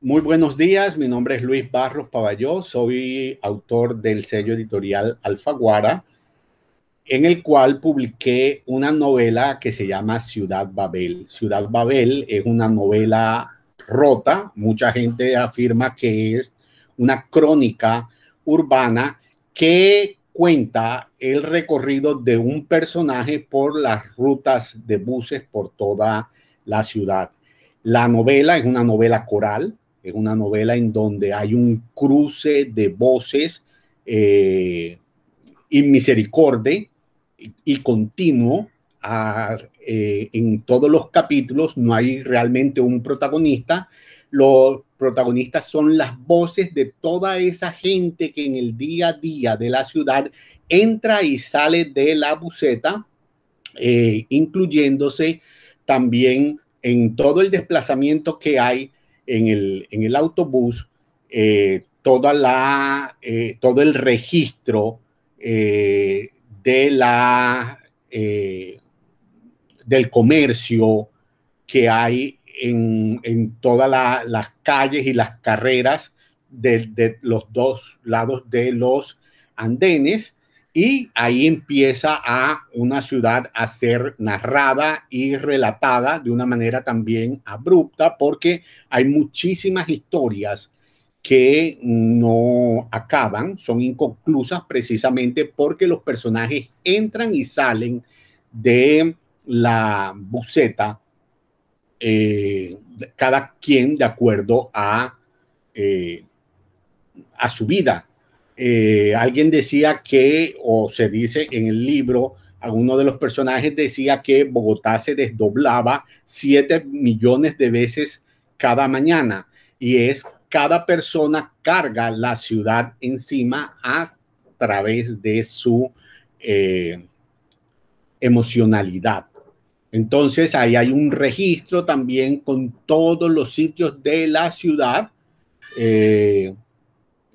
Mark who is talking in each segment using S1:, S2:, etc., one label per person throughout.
S1: Muy buenos días, mi nombre es Luis Barros Paballó, soy autor del sello editorial Alfaguara, en el cual publiqué una novela que se llama Ciudad Babel. Ciudad Babel es una novela rota, mucha gente afirma que es una crónica urbana que cuenta el recorrido de un personaje por las rutas de buses por toda la ciudad. La novela es una novela coral, es una novela en donde hay un cruce de voces eh, misericordia y, continuo. Eh, en todos los capítulos no hay realmente un protagonista, los protagonistas son las voces de toda esa gente que en el día a día de la ciudad entra y sale de la buceta, eh, incluyéndose también en todo el desplazamiento que hay en el, en el autobús, eh, toda la, eh, todo el registro de la, del comercio que hay en, todas las calles y las carreras de, de, los dos lados de los andenes y ahí empieza a una ciudad a ser narrada y relatada de una manera también abrupta porque hay muchísimas historias que no acaban, son inconclusas precisamente porque los personajes entran y salen de la buceta eh, cada quien de acuerdo a, eh, a su vida. Eh, alguien decía que, o se dice en el libro, alguno de los personajes decía que Bogotá se desdoblaba 7 millones de veces cada mañana y es cada persona carga la ciudad encima a través de su emocionalidad. Entonces ahí hay un registro también con todos los sitios de la ciudad, eh,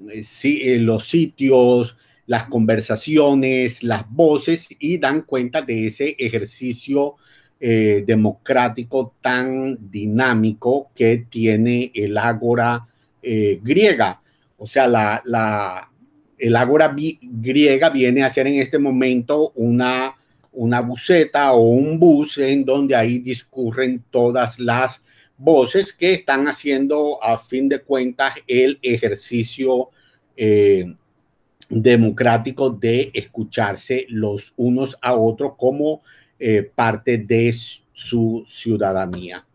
S1: eh, eh, los sitios, las conversaciones, las voces y dan cuenta de ese ejercicio democrático tan dinámico que tiene el ágora griega. O sea, la el ágora griega viene a ser en este momento una una buceta o un bus en donde ahí discurren todas las voces que están haciendo a fin de cuentas el ejercicio eh, democrático de escucharse los unos a otros como eh, parte de su ciudadanía.